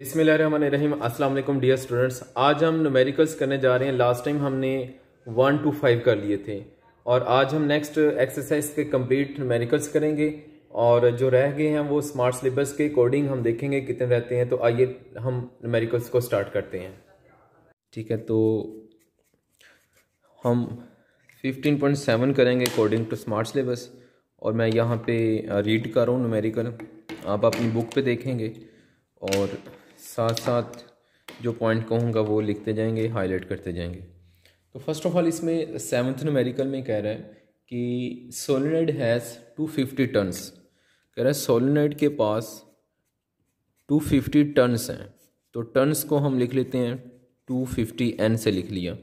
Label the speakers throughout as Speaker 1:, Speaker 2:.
Speaker 1: इसमें ला Rahim Aslam dear students आज हम नमेरिकल्स करने जा रहे हैं लास्ट टाइम हमने वन टू फाइव कर लिए थे और आज हम नेक्स्ट एक्सरसाइज के कंप्लीट नमेरिकल्स करेंगे और जो रह गए हैं वो स्मार्ट सिलेबस के अकॉर्डिंग हम देखेंगे कितने रहते हैं तो आइए हम नमेरिकल्स को स्टार्ट करते हैं ठीक है तो हम 15.7 करेंगे अकॉर्डिंग टू स्मार्ट सिलेबस और मैं यहाँ पे रीड कर रहा हूँ नमेरिकल आप अपनी बुक पे देखेंगे और साथ साथ जो पॉइंट कहूँगा वो लिखते जाएंगे हाईलाइट करते जाएंगे तो फर्स्ट ऑफ ऑल इसमें सेवन्थ नमेरिकल में कह रहा है कि solenoid has two fifty turns कह रहा है सोलिनाइड के पास टू फिफ्टी टनस हैं तो टनस को हम लिख लेते हैं टू फिफ्टी एन से लिख लिया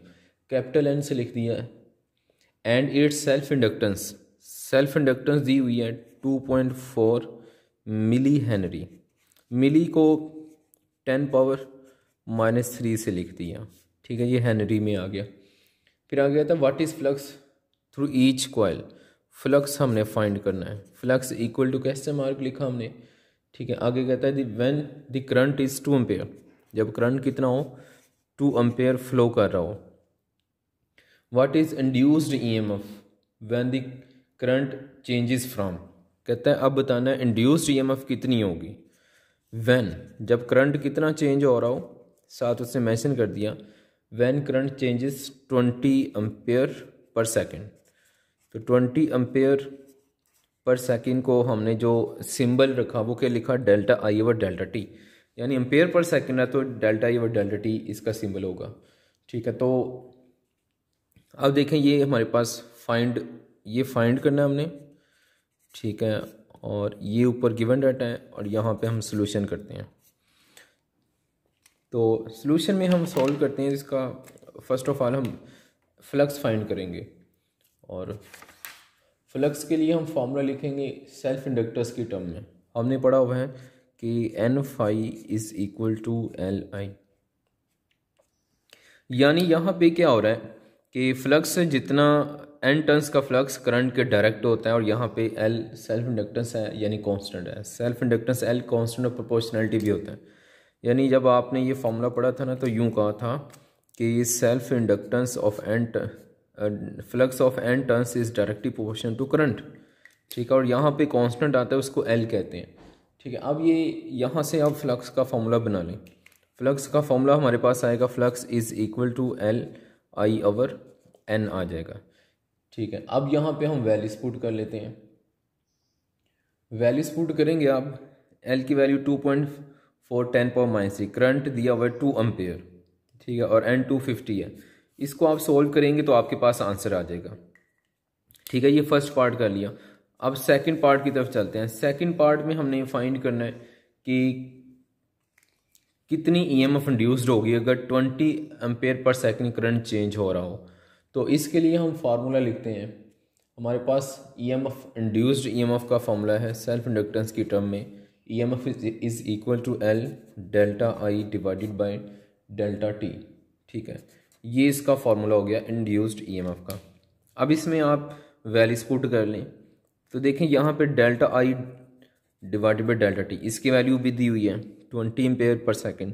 Speaker 1: कैपिटल एन से लिख दिया and its self inductance self inductance दी हुई है two point four milli henry milli को टेन पावर माइनस थ्री से लिख दिया ठीक है ये हैनरी में आ गया फिर आ गया था what is flux through each coil flux हमने फाइंड करना है फ्लक्स इक्वल टू कैसे मार्क लिखा हमने ठीक है आगे कहता है the when the current is two ampere जब करंट कितना हो टू अम्पेयर फ्लो कर रहा हो what is induced E M F when the current changes from कहता है अब बताना है इंड्यूस्ड ई एम एफ कितनी होगी वैन जब करंट कितना चेंज हो रहा हो साथ उसने मैंशन कर दिया when current changes twenty ampere per second तो ट्वेंटी एम्पेयर पर सेकेंड को हमने जो सिंबल रखा वो क्या लिखा delta I over delta T यानी एम्पेयर पर सेकेंड है तो delta I over delta T इसका सिंबल होगा ठीक है तो अब देखें ये हमारे पास फाइंड ये फाइंड करना है हमने ठीक है और ये ऊपर गिवन डाटा है और यहाँ पे हम सोल्यूशन करते हैं तो सोल्यूशन में हम सॉल्व करते हैं इसका फर्स्ट ऑफ ऑल हम फ्लक्स फाइंड करेंगे और फ्लक्स के लिए हम फार्मूला लिखेंगे सेल्फ इंडक्टर्स की टर्म में हमने पढ़ा हुआ है कि N phi is equal to L I यानी यहाँ पे क्या हो रहा है कि फ्लक्स जितना एन टर्न्स का फ्लक्स करंट के डायरेक्ट होता है और यहाँ पे एल सेल्फ इंडक्टेंस है यानी कांस्टेंट है सेल्फ इंडक्टेंस एल कांस्टेंट और प्रोपोर्शनैलिटी भी होता है यानी जब आपने ये फॉर्मूला पढ़ा था ना तो यूँ कहा था कि self inductance of N flux of N turns is directly proportion to current ठीक है और यहाँ पे कांस्टेंट आता है उसको एल कहते हैं ठीक है अब ये यहाँ से आप फ्लक्स का फॉर्मूला बना लें फ्लक्स का फॉर्मूला हमारे पास आएगा flux is equal to L I over N आ जाएगा ठीक है अब यहाँ पे हम वैल्यूज पुट कर लेते हैं वैल्यूज पुट करेंगे आप एल की value two point four ten per minus three current दिया हुआ है टू अम्पेयर ठीक है और एन टू फिफ्टी है इसको आप सोल्व करेंगे तो आपके पास आंसर आ जाएगा ठीक है ये फर्स्ट पार्ट कर लिया अब सेकंड पार्ट की तरफ चलते हैं सेकंड पार्ट में हमने फाइंड करना है कि कितनी ई एम एफ इंड्यूस्ड होगी अगर twenty ampere per second current change हो रहा हो तो इसके लिए हम फार्मूला लिखते हैं हमारे पास E M F induced E M F का फार्मूला है सेल्फ इंडक्टेंस की टर्म में E M F is equal to L delta I divided by delta T ठीक है ये इसका फार्मूला हो गया इंड्यूस्ड ई एम एफ का अब इसमें आप वैल्यूज पुट कर लें तो देखें यहाँ पे delta I divided by delta T इसकी वैल्यू भी दी हुई है twenty ampere per second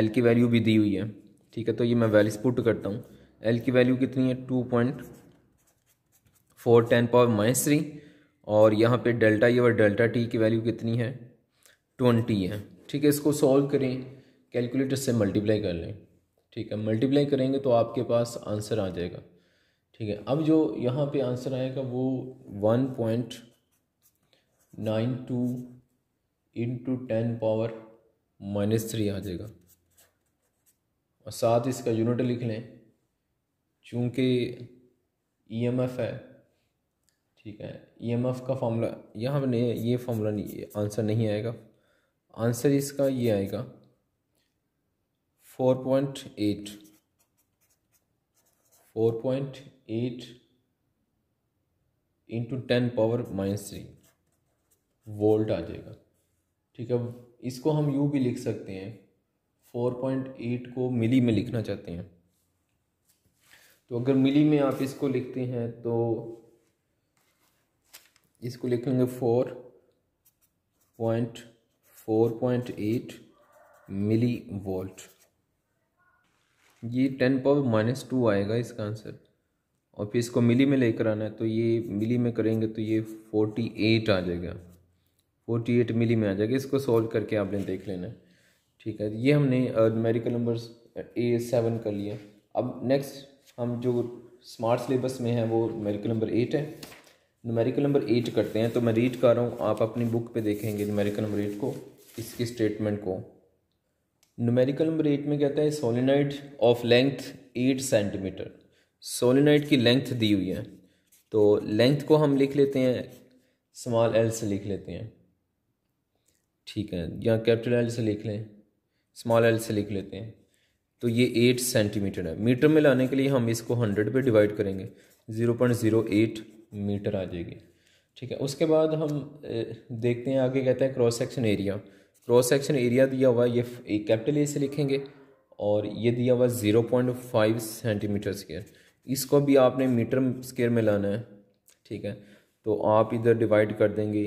Speaker 1: L की वैल्यू भी दी हुई है ठीक है तो ये मैं वैल्यूज पुट करता हूँ एल की वैल्यू कितनी है two point four ten power minus three और यहाँ पे डेल्टा ई और डेल्टा टी की वैल्यू कितनी है ट्वेंटी है ठीक है इसको सॉल्व करें कैलकुलेटर से मल्टीप्लाई कर लें ठीक है मल्टीप्लाई करेंगे तो आपके पास आंसर आ जाएगा ठीक है अब जो यहाँ पे आंसर आएगा वो one point nine two into ten power minus three आ जाएगा और साथ इसका यूनिट लिख लें चूँकि ई e एम एफ है ठीक है ई एम एफ का फार्मूला यहाँ पर ये फार्मूला नहीं आंसर नहीं आएगा आंसर इसका ये आएगा four point eight four point eight into ten power minus three volt आ जाएगा ठीक है इसको हम यू भी लिख सकते हैं फोर पॉइंट एट को मिली में लिखना चाहते हैं तो अगर मिली में आप इसको लिखते हैं तो इसको लिखेंगे four point four point eight milli volt ये टेन पावर माइनस टू आएगा इसका आंसर और फिर इसको मिली में लेकर आना है तो ये मिली में करेंगे तो ये फोर्टी एट आ जाएगा फोर्टी एट मिली में आ जाएगा इसको सॉल्व करके आपने देख लेना है ठीक है ये हमने मेडिकल नंबर्स ए सेवन कर लिया अब नेक्स्ट हम जो स्मार्ट सिलेबस में है वो न्यूमेरिकल नंबर एट है न्यूमेरिकल नंबर एट करते हैं तो मैं रीड कर रहा हूँ आप अपनी बुक पे देखेंगे न्यूमेरिकल नंबर एट को इसकी स्टेटमेंट को न्यूमेरिकल नंबर एट में कहता है solenoid of length eight centimetre solenoid की लेंथ दी हुई है तो लेंथ को हम लिख लेते हैं स्मॉल एल से लिख लेते हैं ठीक है या कैपिटल एल से लिख लें स्मॉल एल से लिख लेते हैं तो ये एट सेंटीमीटर है मीटर में लाने के लिए हम इसको हंड्रेड पे डिवाइड करेंगे zero point zero eight metre आ जाएगी ठीक है उसके बाद हम देखते हैं आगे कहते हैं cross section area cross section area दिया हुआ ये एक कैपिटल ए से लिखेंगे और ये दिया हुआ zero point five centimetre square इसको भी आपने मीटर स्केयर में लाना है ठीक है तो आप इधर डिवाइड कर देंगे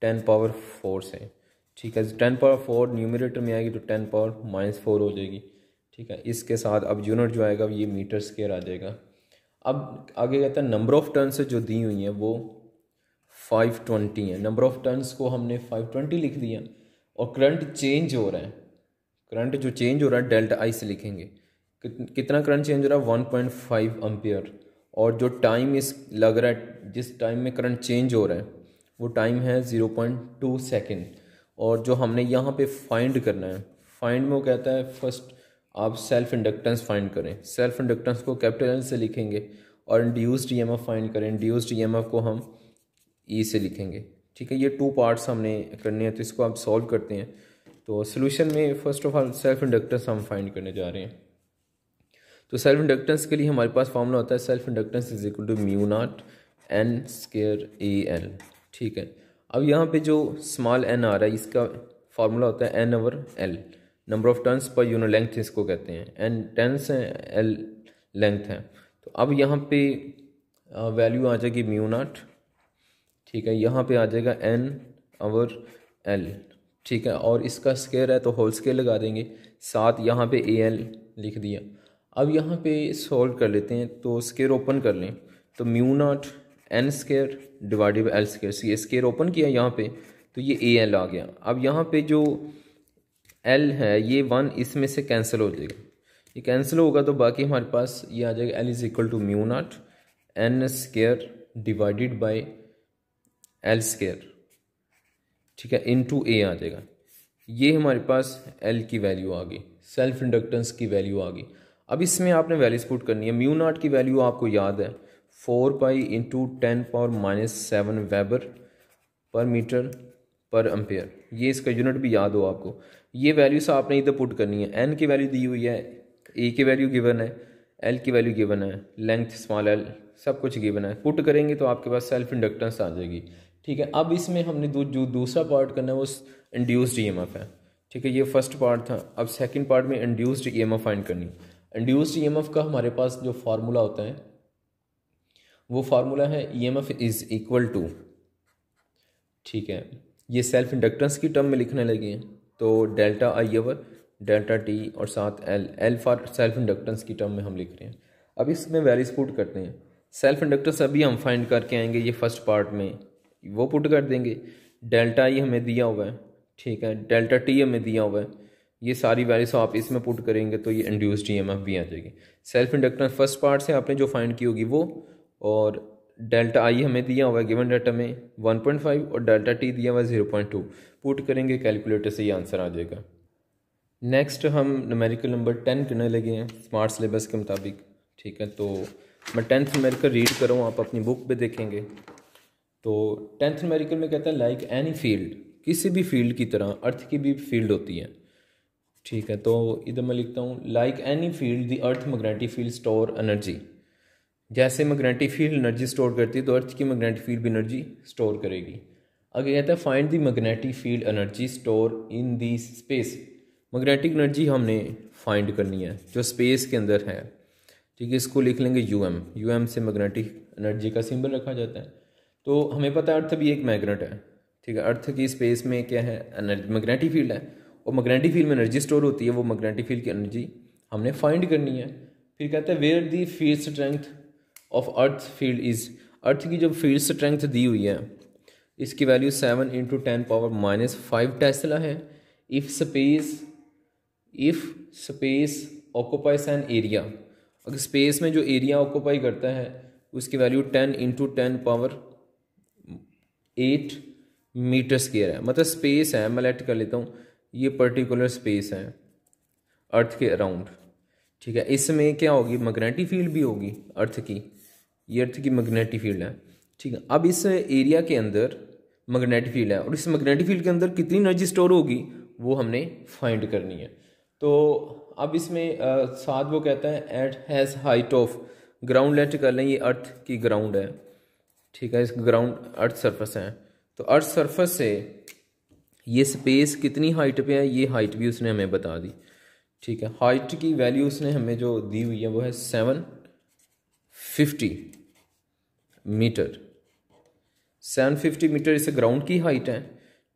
Speaker 1: टेन पावर फोर से ठीक है टेन पावर फोर न्यूमिनेटर में आएगी तो टेन पावर माइनस फोर हो जाएगी ठीक है इसके साथ अब यूनिट जो आएगा ये मीटर स्केयर आ जाएगा अब आगे कहता है नंबर ऑफ़ टर्न्स जो दी हुई हैं वो फाइव ट्वेंटी हैं नंबर ऑफ़ टर्न्स को हमने फाइव ट्वेंटी लिख दिया और करंट चेंज हो रहा है करंट जो चेंज हो रहा है डेल्टा आई से लिखेंगे कितना करंट चेंज हो रहा है वन पॉइंट फाइव अम्पियर और जो टाइम इस लग रहा है जिस टाइम में करंट चेंज हो रहा है वो टाइम है ज़ीरो पॉइंट टू सेकेंड और जो हमने यहाँ पे फाइंड करना है फाइंड में वो कहता है फर्स्ट आप सेल्फ इंडक्टेंस फाइंड करें सेल्फ इंडक्टेंस को कैपिटल एन से लिखेंगे और इंड्यूस्ड ई फाइंड करें इंड्यूस्ड ई को हम ई e से लिखेंगे ठीक है ये टू पार्ट्स हमने करने हैं तो इसको आप सॉल्व करते हैं तो सोल्यूशन में first of all self inductance हम फाइंड करने जा रहे हैं तो सेल्फ इंडक्टेंस के लिए हमारे पास फॉर्मूला होता है self inductance is equal to mu naught N square A L ठीक है अब यहाँ पे जो स्मॉल एन आ रहा है इसका फार्मूला होता है N over L number of turns per unit length इसको कहते हैं एंड टेंस हैं एल लेंथ है तो अब यहाँ पे वैल्यू आ जाएगी म्यू नॉट ठीक है यहाँ पे आ जाएगा एन और एल ठीक है और इसका स्केयर है तो होल स्केयर लगा देंगे साथ यहाँ पे ए एल लिख दिया अब यहाँ पे सॉल्व कर लेते हैं तो स्केयर ओपन कर लें तो mu naught N square divided by L square ये स्केयर ओपन किया यहाँ पे तो ये ए एल आ गया अब यहाँ पे जो एल है ये वन इसमें से कैंसिल हो जाएगा ये कैंसिल होगा तो बाकी हमारे पास ये आ जाएगा L is equal to mu naught N square divided by L square ठीक है इन टू ए आ जाएगा ये हमारे पास एल की वैल्यू आ गई सेल्फ इंडक्टेंस की वैल्यू आ गई अब इसमें आपने वैल्यूज पुट करनी है म्यू नॉट की वैल्यू आपको याद है four pi into ten power minus seven weber per metre per ampere ये इसका यूनिट भी याद हो आपको ये वैल्यूस आपने इधर पुट करनी है एन की वैल्यू दी हुई है ए की वैल्यू गिवन है एल की वैल्यू गिवन है लेंथ स्मॉल एल सब कुछ गिवन है पुट करेंगे तो आपके पास सेल्फ इंडक्टेंस आ जाएगी ठीक है अब इसमें हमने दो जो दूसरा पार्ट करना है वो इंड्यूस्ड ई है ठीक है ये फर्स्ट पार्ट था अब सेकेंड पार्ट में इंड्यूस्ड ई फाइंड करनी इंड्यूस्ड ई का हमारे पास जो फार्मूला होता है वो फार्मूला है E M F is equal to ठीक है ये सेल्फ इंडक्टेंस की टर्म में लिखने लगी है तो delta I over delta T और साथ L L for self inductance की टर्म में हम लिख रहे हैं अब इसमें वैल्यूज पुट करते हैं सेल्फ इंडक्टेंस अभी हम फाइंड करके आएंगे ये फर्स्ट पार्ट में वो पुट कर देंगे डेल्टा आई हमें दिया हुआ है ठीक है डेल्टा टी हमें दिया हुआ है ये सारी वैल्यूज आप इसमें पुट करेंगे तो ये इंड्यूस्ड ई एम एफ भी आ जाएगी सेल्फ इंडक्टेंस फर्स्ट पार्ट से आपने जो फाइंड की होगी वो और डेल्टा आई हमें दिया हुआ है गिवन डाटा में 1.5 और डेल्टा टी दिया हुआ है 0.2 पुट करेंगे कैलकुलेटर से ये आंसर आ जाएगा नेक्स्ट हम नमेरिकल नंबर टेन करने लगे हैं स्मार्ट सिलेबस के मुताबिक ठीक है तो मैं टेंथ नमेरिकल रीड कर रहा हूँ आप अपनी बुक पे देखेंगे तो टेंथ नमेरिकल में कहता है लाइक एनी फील्ड किसी भी फील्ड की तरह अर्थ की भी फील्ड होती है ठीक है तो इधर मैं लिखता हूँ like any field the earth magnetic field store energy जैसे मैग्नेटिक फील्ड एनर्जी स्टोर करती है तो अर्थ की मैग्नेटिक फील्ड भी एनर्जी स्टोर करेगी आगे कहता है find the magnetic field energy store in the space magnetic energy हमने फाइंड करनी है जो स्पेस के अंदर है ठीक है इसको लिख लेंगे यू एम यू एम से मैग्नेटिक एनर्जी का सिंबल रखा जाता है तो हमें पता है अर्थ भी एक मैग्नेट है ठीक है अर्थ की स्पेस में क्या है एनर्जी मैग्नेटिक फील्ड है और मैग्नेटिक फील्ड में एनर्जी स्टोर होती है वो मैग्नेटिक फील्ड की एनर्जी हमने फाइंड करनी है फिर कहते हैं where the field strength of earth field is earth की जो फील्ड स्ट्रेंथ दी हुई है इसकी value seven into ten power minus five tesla है if space if space occupies an area अगर स्पेस में जो एरिया ऑक्यूपाई करता है उसकी value ten into ten power eight metre square है मतलब स्पेस है मैं लेट कर लेता हूँ ये पर्टिकुलर स्पेस है अर्थ के अराउंड ठीक है इसमें क्या होगी मैग्नेटिक फील्ड भी होगी अर्थ की ये अर्थ की मैग्नेटिक फील्ड है ठीक है अब इस एरिया के अंदर मैग्नेटिक फील्ड है और इस मैग्नेटिक फील्ड के अंदर कितनी एनर्जी स्टोर होगी वो हमने फाइंड करनी है तो अब इसमें साथ वो कहता है it has height of ground लेट कर लें ये अर्थ की ग्राउंड है ठीक है इस ग्राउंड अर्थ सरफेस है तो अर्थ सरफेस से ये स्पेस कितनी हाइट पे है ये हाइट भी उसने हमें बता दी ठीक है हाइट की वैल्यू उसने हमें जो दी हुई है वो है सेवन फिफ्टी मीटर 750 मीटर इसे ग्राउंड की हाइट है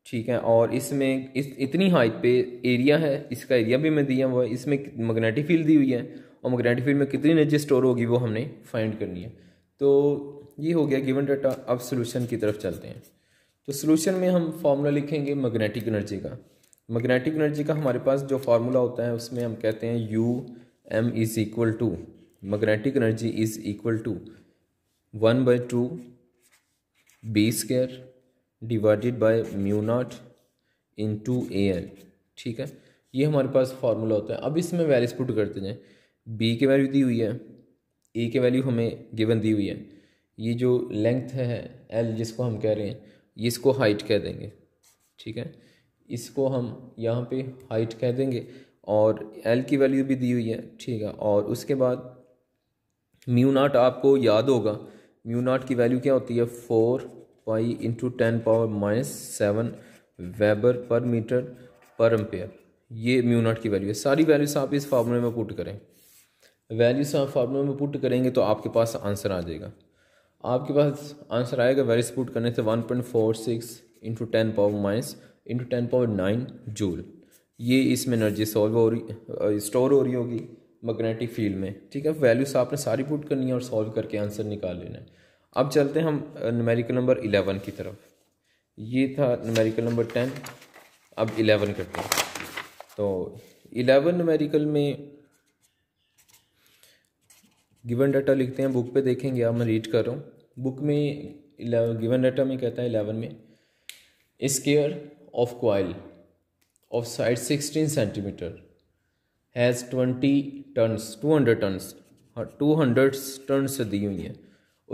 Speaker 1: ठीक है और इसमें इस इतनी हाइट पे एरिया है इसका एरिया भी मैं दिया हुआ है इसमें मैग्नेटिक फील्ड दी हुई है और मैग्नेटिक फील्ड में कितनी एनर्जी स्टोर होगी वो हमने फाइंड करनी है तो ये हो गया गिवन डाटा अब सोल्यूशन की तरफ चलते हैं तो सोल्यूशन में हम फार्मूला लिखेंगे मैग्नेटिक एनर्जी का मैग्नेटिक एनर्जी का हमारे पास जो फार्मूला होता है उसमें हम कहते हैं U M is equal to magnetic energy is equal to one by two B square divided by mu naught into A L ठीक है ये हमारे पास फार्मूला होता है अब इसमें वैल्यूज पुट करते हैं बी की वैल्यू दी हुई है ए के वैल्यू हमें गिवन दी हुई है ये जो लेंथ है एल जिसको हम कह रहे हैं इसको हाइट कह देंगे ठीक है इसको हम यहाँ पे हाइट कह देंगे और एल की वैल्यू भी दी हुई है ठीक है और उसके बाद म्यू नाट आपको याद होगा म्यू नॉट की वैल्यू क्या होती है four pi into ten power minus seven weber per metre per ampere ये म्यू नॉट की वैल्यू है सारी वैल्यूस आप इस फार्मूले में पुट करें वैल्यूस आप फार्मूले में पुट करेंगे तो आपके पास आंसर आ जाएगा आपके पास आंसर आएगा वैल्यूस पुट करने से one point four six into ten power minus into ten power nine joule ये इसमें एनर्जी सॉल्व हो रही स्टोर हो रही होगी मैग्नेटिक फील्ड में ठीक है वैल्यूस आपने सारी पुट करनी है और सॉल्व करके आंसर निकाल लेना है अब चलते हैं हम नमेरिकल नंबर इलेवन की तरफ ये था नमेरिकल नंबर टेन अब इलेवन करते हैं तो इलेवन नमेरिकल में गिवन डाटा लिखते हैं बुक पे देखेंगे आप मैं रीड कर रहा हूँ बुक में गिवन डाटा में कहता है इलेवन में square of coil of side sixteen centimetre has twenty turns two hundred turns और टू हंड्रेड टनस दी हुई हैं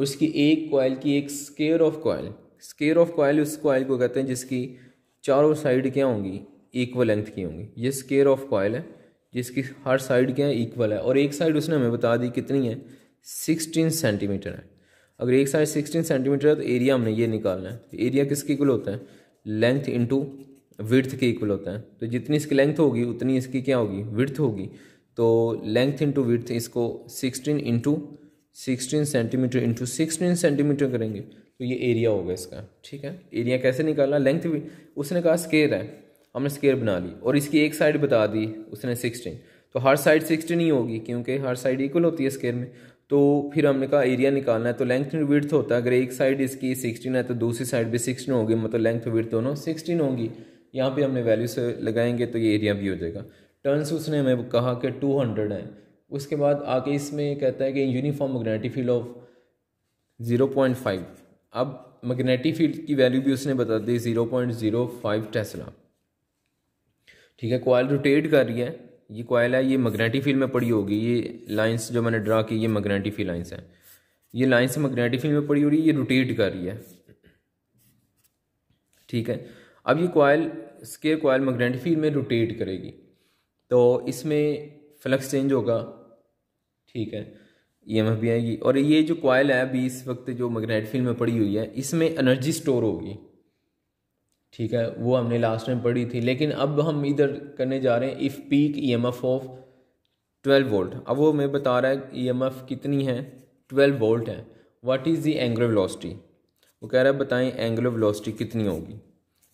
Speaker 1: उसकी एक कोयल की एक square of coil square of coil उस कोयल को कहते हैं जिसकी चारों साइड क्या होंगी इक्वल लेंथ की होंगी ये स्केयर ऑफ कोयल है जिसकी हर साइड क्या है इक्वल है और एक साइड उसने हमें बता दी कितनी है सिक्सटीन सेंटीमीटर है अगर एक साइड सिक्सटीन सेंटीमीटर है तो एरिया हमने ये निकालना है एरिया तो किसके इक्वल होता है लेंथ इंटू विर्थ के इक्वल होता है तो जितनी इसकी लेंथ होगी उतनी इसकी क्या होगी विर्थ होगी तो लेंथ इंटू विर्थ इसको sixteen into sixteen centimetre into sixteen centimetre करेंगे तो ये एरिया होगा इसका ठीक है एरिया कैसे निकालना लेंथ भी उसने कहा स्केयर है हमने स्केयर बना ली और इसकी एक साइड बता दी उसने सिक्सटीन तो हर साइड सिक्सटीन ही होगी क्योंकि हर साइड इक्वल होती है स्केयर में तो फिर हमने कहा एरिया निकालना है तो लेंथ विर्थ होता है अगर एक साइड इसकी सिक्सटीन है तो दूसरी साइड भी सिक्सटीन होगी मतलब लेंथ विर्थ दोनों सिक्सटीन होगी यहाँ पे हमने वैल्यू से लगाएंगे तो ये एरिया भी हो जाएगा टर्न्स उसने हमें कहा कि टू हंड्रेड है उसके बाद आके इसमें कहता है कि uniform magnetic field of zero point five अब मैग्नेटिक फील्ड की वैल्यू भी उसने बता दी zero point zero five tesla ठीक है कोयल रोटेट कर रही है ये कोयल है ये मैग्नेटिक फील्ड में पड़ी होगी ये लाइंस जो मैंने ड्रा की ये मैग्नेटिक फील्ड लाइंस हैं ये लाइंस मैग्नेटिक फील्ड में पड़ी हो रही है ये रोटेट कर रही है ठीक है अब ये coil square coil magnetic field में रोटेट करेगी तो इसमें फ्लक्स चेंज होगा ठीक है ई एम भी आएगी और ये जो कॉयल है अभी इस वक्त जो मैग्नेटिक फील्ड में पड़ी हुई है इसमें एनर्जी स्टोर होगी ठीक है वो हमने लास्ट में पढ़ी थी लेकिन अब हम इधर करने जा रहे हैं if peak E M F of twelve volt अब वो हमें बता रहा है ई एम एफ कितनी है ट्वेल्व वोल्ट है what is the angular velocity वो कह रहा है बताएं एंगुलर वेलोसिटी कितनी होगी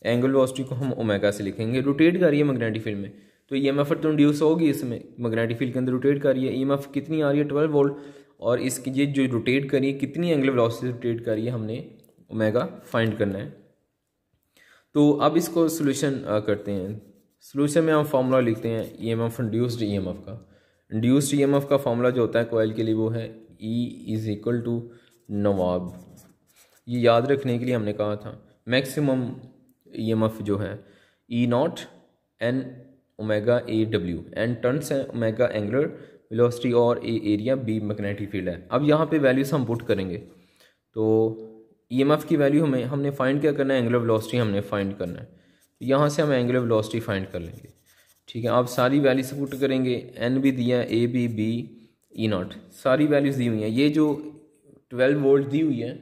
Speaker 1: एंगल वेलोसिटी को हम ओमेगा से लिखेंगे रोटेट कर रही है मैग्नेटिक फील्ड में तो ई एम एफ तो इंड्यूस होगी इसमें मैग्नेटिक फील्ड के अंदर रोटेट कर रही है ई एम एफ कितनी आ रही है ट्वेल्व वोल्ट और इसकी ये जो रोटेट रही है कितनी एंगल वेलोसिटी से रोटेट करी है हमने ओमेगा फाइंड करना है तो अब इसको सोल्यूशन करते हैं सोल्यूशन में हम फार्मूला लिखते हैं E M F induced E M F का इंड्यूस्ड ई एम एफ का फार्मूला जो होता है कोयल के लिए वो है ई इज़ इक्वल टू नवाब ये याद रखने के लिए हमने कहा था मैक्सिमम ई एम एफ जो है E nought N omega A W N turns है ओमेगा एंगुलर वेलोसिटी और A area B magnetic field है अब यहाँ पे वैल्यूज हम पुट करेंगे तो ई एम एफ की वैल्यू हमें हमने फाइंड क्या करना है एंगुलर वेलोसिटी हमने फाइंड करना है यहाँ से हम एंगुलर वेलोसिटी फाइंड कर लेंगे ठीक है आप सारी वैल्यूज पुट करेंगे एन भी दिया A B B E nought सारी वैल्यूज़ दी हुई हैं ये जो ट्वेल्व वोल्ट दी हुई है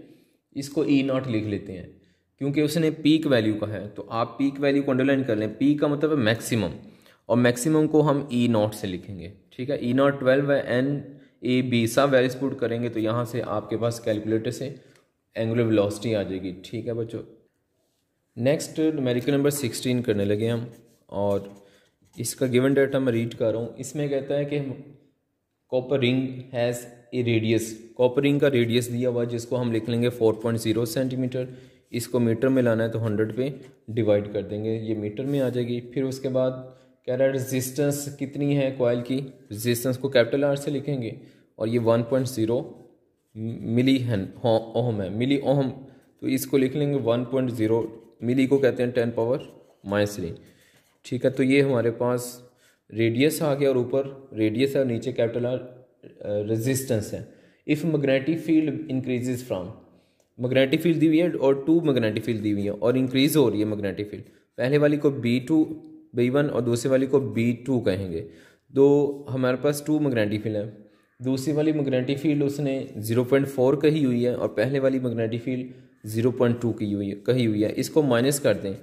Speaker 1: इसको ई e नॉट लिख लेते हैं क्योंकि उसने पीक वैल्यू का है तो आप पीक वैल्यू को अंडरलाइन कर लें पीक का मतलब है मैक्सिमम और मैक्सिमम को हम ई e नॉट से लिखेंगे ठीक है ई नॉट ट्वेल्व है एन ए बी सब वैल्यूज पुट करेंगे तो यहाँ से आपके पास कैलकुलेटर से एंगुलर वेलोसिटी आ जाएगी ठीक है बच्चों नेक्स्ट न्यूमेरिकल नंबर सिक्सटीन करने लगे हम और इसका गिवन डाटा मैं रीड कर रहा हूँ इसमें कहता है कि copper ring has a radius copper ring का रेडियस दिया हुआ जिसको हम लिख लेंगे फोर पॉइंट जीरो सेंटीमीटर इसको मीटर में लाना है तो हंड्रेड पे डिवाइड कर देंगे ये मीटर में आ जाएगी फिर उसके बाद कह रहा है रजिस्टेंस कितनी है कॉयल की रजिस्टेंस को कैपिटल आर से लिखेंगे और ये वन पॉइंट ज़ीरो मिली हैं ओहम है मिली ओहम तो इसको लिख लेंगे वन पॉइंट ज़ीरो मिली को कहते हैं टेन पावर माइनस थ्री ठीक है तो ये हमारे पास रेडियस आ गया और ऊपर रेडियस है और नीचे कैपिटल आर रेजिस्टेंस है if magnetic field increases from magnetic field दी हुई है और टू मैग्नेटिक फील्ड दी हुई है और इंक्रीज हो रही है मैग्नेटिक फील्ड पहले वाली को बी टू बी वन और दूसरे वाली को बी टू कहेंगे तो हमारे पास टू मैग्नेटिक फील्ड है दूसरी वाली मैग्नेटिक फील्ड उसने ज़ीरो पॉइंट फोर कही हुई है और पहले वाली magnetic field zero point two की हुई है कही हुई है इसको माइनस कर दें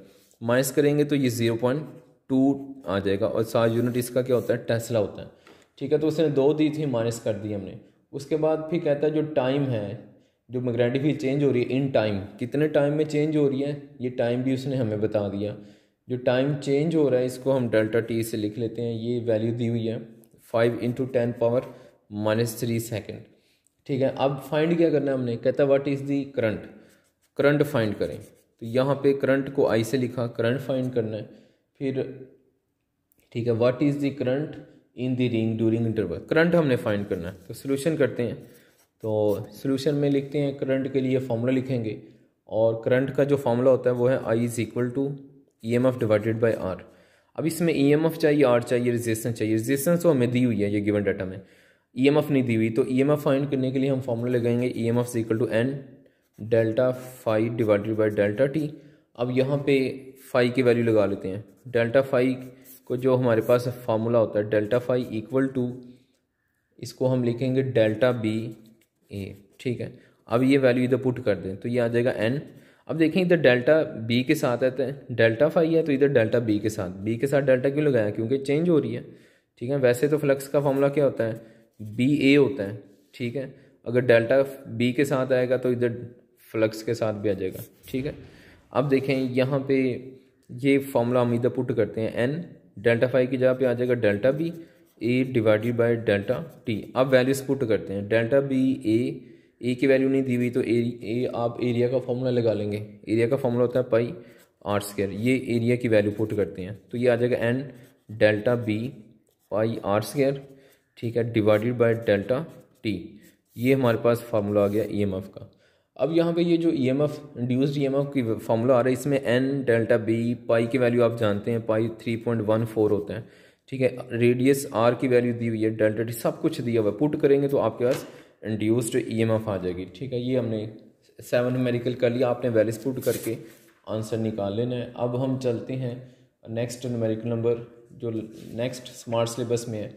Speaker 1: माइनस करेंगे तो ये ज़ीरो पॉइंट टू आ जाएगा और सात यूनिट इसका क्या होता है टेस्ला होता है ठीक है तो उसने दो दी थी माइनस कर दी हमने उसके बाद फिर कहता है जो टाइम है जो मैग्नेटिक चेंज हो रही है इन टाइम कितने टाइम में चेंज हो रही है ये टाइम भी उसने हमें बता दिया जो टाइम चेंज हो रहा है इसको हम डेल्टा टी से लिख लेते हैं ये वैल्यू दी हुई है five into ten power minus three second ठीक है अब फाइंड क्या करना है हमने कहता what is the current current find करें तो यहाँ पे करंट को आई से लिखा करंट फाइंड करना है फिर ठीक है what is the current in the ring during interval current हमने फाइंड करना है तो सोल्यूशन करते हैं तो सोल्यूशन में लिखते हैं करंट के लिए फार्मूला लिखेंगे और करंट का जो फार्मूला होता है वो है I is equal to E M F divided by R अब इसमें ई एम एफ चाहिए आर चाहिए रजिस्टेंस चाहिए रेजिस्टेंस तो हमें दी हुई है ये गिवन डाटा में ई एम एफ नहीं दी हुई तो ई एम एफ फाइंड करने के लिए हम फार्मूला लगाएंगे E M F equal to N delta five divided by delta T अब यहाँ पे फाइव की वैल्यू लगा लेते हैं डेल्टा फाइव को जो हमारे पास फार्मूला होता है डेल्टा फाइव इक्वल टू इसको हम लिखेंगे डेल्टा बी ए ठीक है अब ये वैल्यू इधर पुट कर दें तो ये आ जाएगा एन अब देखें इधर डेल्टा बी के साथ आता है डेल्टा तो फाइव है तो इधर डेल्टा बी के साथ बी के साथ डेल्टा क्यों लगाया क्योंकि चेंज हो रही है ठीक है वैसे तो फ्लक्स का फॉर्मूला क्या होता है बी ए होता है ठीक है अगर डेल्टा बी के साथ आएगा तो इधर फ्लक्स के साथ भी आ जाएगा ठीक है अब देखें यहाँ पे ये फॉर्मूला हम इधर पुट करते हैं एन डेल्टा फाइव की जगह पे आ जाएगा delta B A divided by delta T आप वैल्यूज पुट करते हैं डेल्टा बी ए ए की वैल्यू नहीं दी हुई तो ए, आप एरिया का फॉर्मूला लगा लेंगे एरिया का फॉर्मूला होता है पाई आर स्केयर ये एरिया की वैल्यू पुट करते हैं तो ये आ जाएगा N delta B pi R square ठीक है डिवाइडेड बाय डेल्टा टी ये हमारे पास फार्मूला आ गया ईएमएफ e का अब यहाँ पे ये जो E M F induced E M F की फार्मूला आ रहा है इसमें एन डेल्टा बी पाई की वैल्यू आप जानते हैं pi three point one four होते हैं ठीक है रेडियस आर की वैल्यू दी हुई है डेल्टा टी सब कुछ दिया हुआ है पुट करेंगे तो आपके पास इंड्यूस्ड ई एम एफ आ जाएगी ठीक है ये हमने सेवन न्यूमेरिकल कर लिया आपने वैल्यूज पुट करके आंसर निकाल लेना है अब हम चलते हैं नेक्स्ट न्यूमेरिकल नंबर जो नेक्स्ट स्मार्ट सिलेबस में है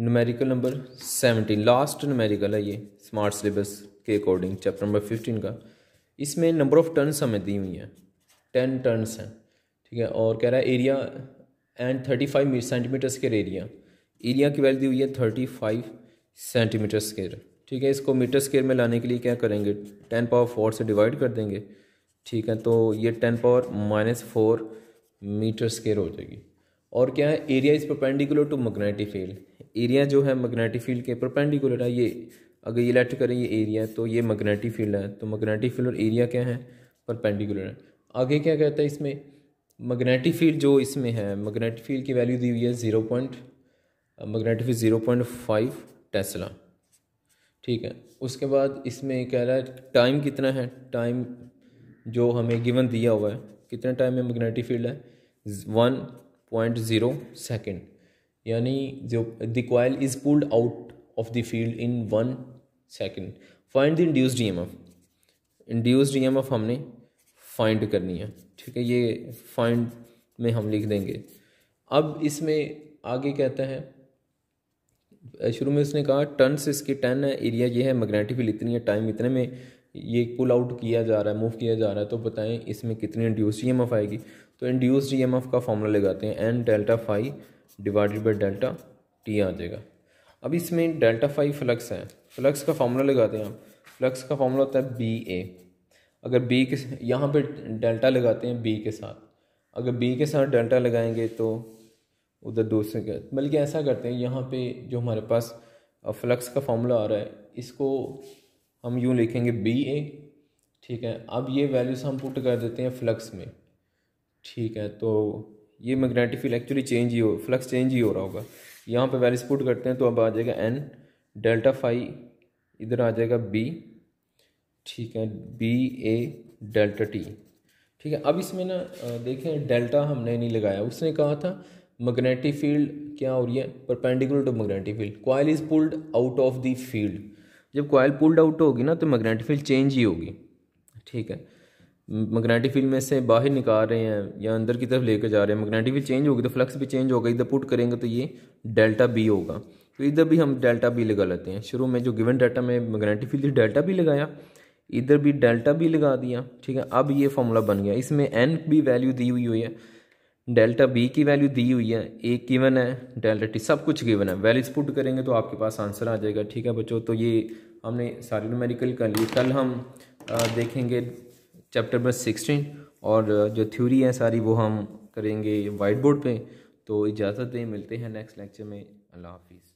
Speaker 1: numerical number seventeen last numerical है ये स्मार्ट सिलेबस के अकॉर्डिंग चैप्टर नंबर फिफ्टीन का इसमें नंबर ऑफ़ टर्न्स हमें दी हुई हैं टेन टर्न्स हैं ठीक है और कह रहा है area and thirty five centimetre square area area की वैल्यू दी हुई है थर्टी फाइव सेंटीमीटर स्केयर ठीक है इसको मीटर स्केयर में लाने के लिए क्या करेंगे टेन पावर फोर से डिवाइड कर देंगे ठीक है तो ये ten power minus four metre square हो जाएगी और क्या है area is perpendicular to magnetic field area जो है मैग्नेटिक फील्ड के परपेंडिकुलर है ये अगर ये लेट करें ये एरिया तो ये मैग्नेटिक फील्ड है तो मैग्नेटिक फील्ड और एरिया क्या है परपेंडिकुलर है आगे क्या कहता है इसमें मैग्नेटिक फील्ड जो इसमें है मैग्नेटिक फील्ड की वैल्यू दी हुई है zero point magnetic field zero point five tesla ठीक है उसके बाद इसमें कह रहा है टाइम कितना है टाइम जो हमें गिवन दिया हुआ है कितना टाइम में मैग्नेटिक फील्ड है वन पॉइंट ज़ीरो सेकेंड यानी जो the coil is pulled out of the field in one second find the induced D M F induced D M F हमने फाइंड करनी है ठीक है ये फाइंड में हम लिख देंगे अब इसमें आगे कहता है शुरू में उसने कहा टर्नस इसके टेन है एरिया ये है मैग्नेटिक फील्ड इतनी है टाइम इतने में ये पुल आउट किया जा रहा है मूव किया जा रहा है तो बताएं इसमें कितनी इंड्यूस जी एम एफ आएगी तो इंड्यूस जी एम एफ का फॉर्मूला लगाते हैं N delta five divided by delta T आ जाएगा अब इसमें डेल्टा फाइव फ्लक्स है फ्लक्स का फॉर्मूला लगाते हैं आप फ्लक्स का फॉर्मूला होता है बी ए अगर बी के यहाँ पे डेल्टा लगाते हैं बी के साथ अगर बी के साथ डेल्टा लगाएंगे तो उधर दूसरे के बल्कि ऐसा करते हैं यहाँ पे जो हमारे पास फ्लक्स का फॉर्मूला आ रहा है इसको हम यूँ लिखेंगे बी ए ठीक है अब ये वैल्यूज हम पुट कर देते हैं फ्लक्स में ठीक है तो ये मैग्नेटिक फील्ड एक्चुअली चेंज ही हो फ्लक्स चेंज ही हो रहा होगा यहाँ पे वैल्यूज पुट करते हैं तो अब आ जाएगा एन डेल्टा फाई इधर आ जाएगा बी ठीक है बी ए डेल्टा टी ठीक है अब इसमें ना देखें डेल्टा हमने नहीं लगाया उसने कहा था मैग्नेटिक फील्ड क्या हो रही है perpendicular to magnetic field coil is pulled out of the field जब कॉयल पुल्ड आउट होगी ना तो मैग्नेटिक फील्ड चेंज ही होगी ठीक है मैग्नेटिक फील्ड में से बाहर निकाल रहे हैं या अंदर की तरफ लेकर जा रहे हैं मैग्नेटिक फील्ड चेंज होगी तो फ्लक्स भी चेंज होगा इधर पुट करेंगे तो ये डेल्टा बी होगा तो इधर भी हम डेल्टा बी लगा लेते हैं शुरू में जो गिवन डाटा में मैग्नेटिक फील्ड डेल्टा बी लगाया इधर भी डेल्टा भी लगा दिया ठीक है अब ये फॉर्मूला बन गया इसमें एन भी वैल्यू दी हुई हुई है डेल्टा बी की वैल्यू दी हुई है ए गिवन है डेल्टा टी सब कुछ गिवन है वैल्यूज पुट करेंगे तो आपके पास आंसर आ जाएगा ठीक है बच्चों तो ये हमने सारे न्यूमेरिकल कर लिए कल हम देखेंगे चैप्टर नंबर सिक्सटीन और जो थ्योरी है सारी वो हम करेंगे वाइट बोर्ड पर तो इजाज़त दें मिलते हैं नेक्स्ट लेक्चर में अल्लाह हाफिज़